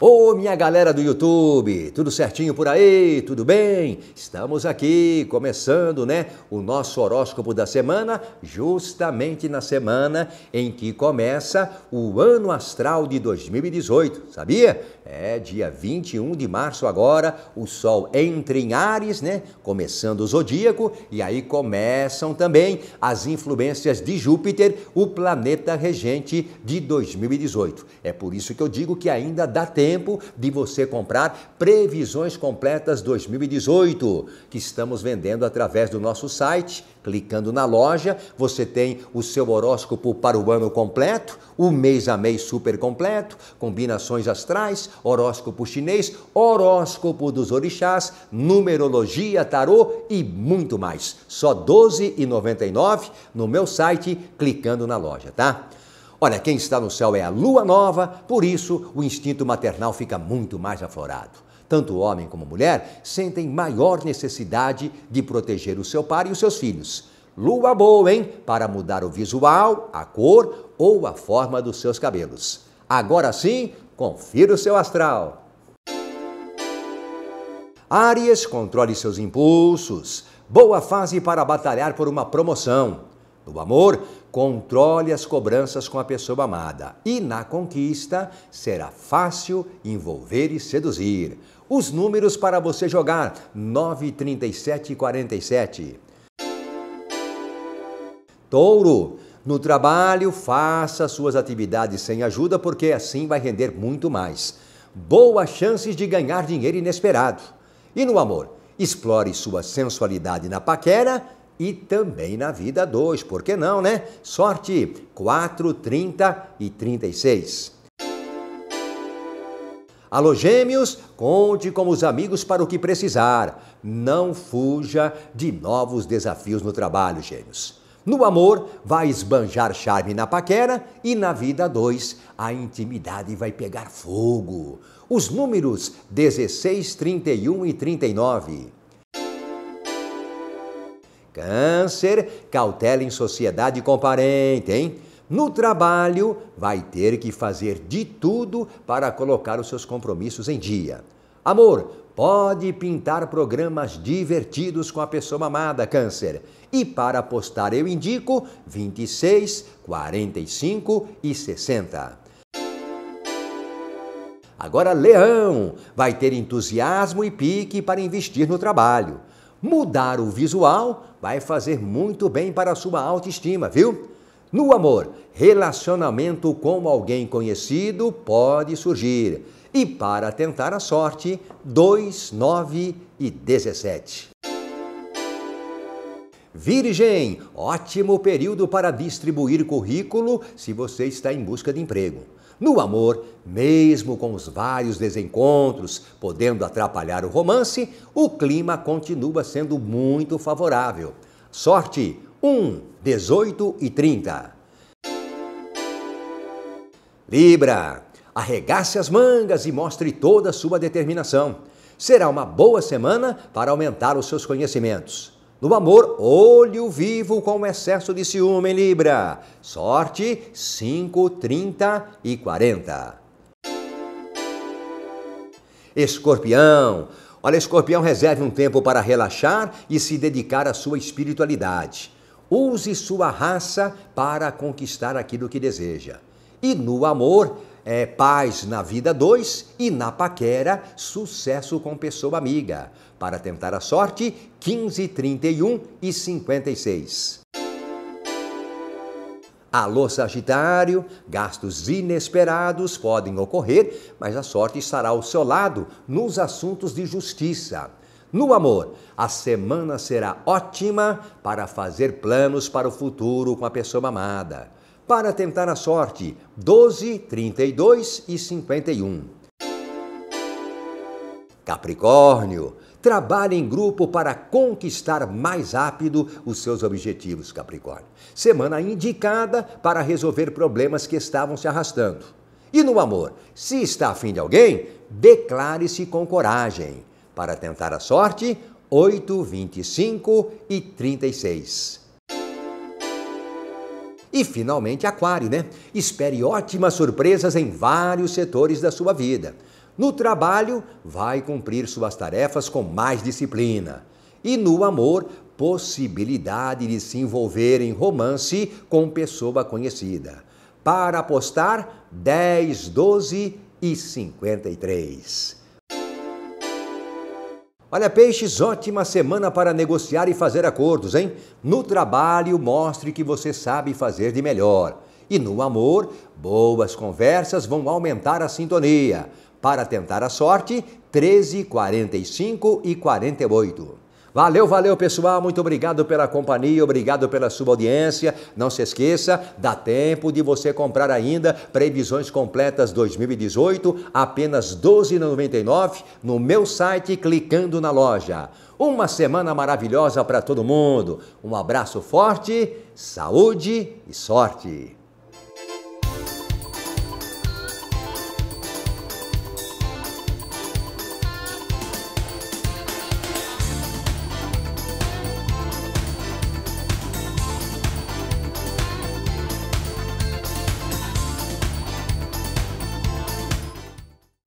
Ô, oh, minha galera do YouTube, tudo certinho por aí? Tudo bem? Estamos aqui começando, né, o nosso horóscopo da semana, justamente na semana em que começa o ano astral de 2018, sabia? É dia 21 de março agora, o sol entra em Ares, né, começando o zodíaco, e aí começam também as influências de Júpiter, o planeta regente de 2018. É por isso que eu digo que ainda dá tempo tempo de você comprar Previsões Completas 2018, que estamos vendendo através do nosso site. Clicando na loja, você tem o seu horóscopo para o ano completo, o mês a mês super completo, combinações astrais, horóscopo chinês, horóscopo dos orixás, numerologia, tarô e muito mais. Só R$ 12,99 no meu site, clicando na loja, tá? Olha, quem está no céu é a lua nova, por isso o instinto maternal fica muito mais aflorado. Tanto homem como mulher sentem maior necessidade de proteger o seu par e os seus filhos. Lua boa, hein? Para mudar o visual, a cor ou a forma dos seus cabelos. Agora sim, confira o seu astral. Áries, controle seus impulsos. Boa fase para batalhar por uma promoção. No amor, controle as cobranças com a pessoa amada e na conquista será fácil envolver e seduzir. Os números para você jogar: 937 e 47. Touro, no trabalho, faça suas atividades sem ajuda, porque assim vai render muito mais. Boas chances de ganhar dinheiro inesperado. E no amor, explore sua sensualidade na paquera e também na vida 2, por que não, né? Sorte 4, 30 e 36. Alô, gêmeos, conte com os amigos para o que precisar. Não fuja de novos desafios no trabalho, gêmeos. No amor, vai esbanjar charme na paquera e na vida 2, a intimidade vai pegar fogo. Os números 16, 31 e 39. Câncer, cautela em sociedade com parente, hein? No trabalho, vai ter que fazer de tudo para colocar os seus compromissos em dia. Amor, pode pintar programas divertidos com a pessoa amada, Câncer. E para apostar, eu indico 26, 45 e 60. Agora, Leão vai ter entusiasmo e pique para investir no trabalho. Mudar o visual vai fazer muito bem para a sua autoestima, viu? No amor, relacionamento com alguém conhecido pode surgir. E para tentar a sorte, 2, 9 e 17. Virgem, ótimo período para distribuir currículo se você está em busca de emprego. No amor, mesmo com os vários desencontros podendo atrapalhar o romance, o clima continua sendo muito favorável. Sorte 1, 18 e 30. Libra, arregace as mangas e mostre toda a sua determinação. Será uma boa semana para aumentar os seus conhecimentos. No amor, olho vivo com excesso de ciúme em Libra. Sorte 5, 30 e 40. Escorpião. Olha, Escorpião, reserve um tempo para relaxar e se dedicar à sua espiritualidade. Use sua raça para conquistar aquilo que deseja. E no amor, é, paz na vida 2 e na paquera, sucesso com pessoa amiga. Para tentar a sorte, 15, 31 e 56. Alô Sagitário, gastos inesperados podem ocorrer, mas a sorte estará ao seu lado nos assuntos de justiça. No amor, a semana será ótima para fazer planos para o futuro com a pessoa amada para tentar a sorte, 12, 32 e 51. Capricórnio, trabalhe em grupo para conquistar mais rápido os seus objetivos, Capricórnio. Semana indicada para resolver problemas que estavam se arrastando. E no amor, se está afim de alguém, declare-se com coragem. Para tentar a sorte, 8, 25 e 36. E finalmente, Aquário, né? Espere ótimas surpresas em vários setores da sua vida. No trabalho, vai cumprir suas tarefas com mais disciplina. E no amor, possibilidade de se envolver em romance com pessoa conhecida. Para apostar, 10, 12 e 53. Olha, peixes, ótima semana para negociar e fazer acordos, hein? No trabalho, mostre que você sabe fazer de melhor. E no amor, boas conversas vão aumentar a sintonia. Para tentar a sorte, 13, 45 e 48. Valeu, valeu pessoal, muito obrigado pela companhia, obrigado pela sua audiência. Não se esqueça, dá tempo de você comprar ainda previsões completas 2018, apenas R$ 12,99 no meu site clicando na loja. Uma semana maravilhosa para todo mundo. Um abraço forte, saúde e sorte.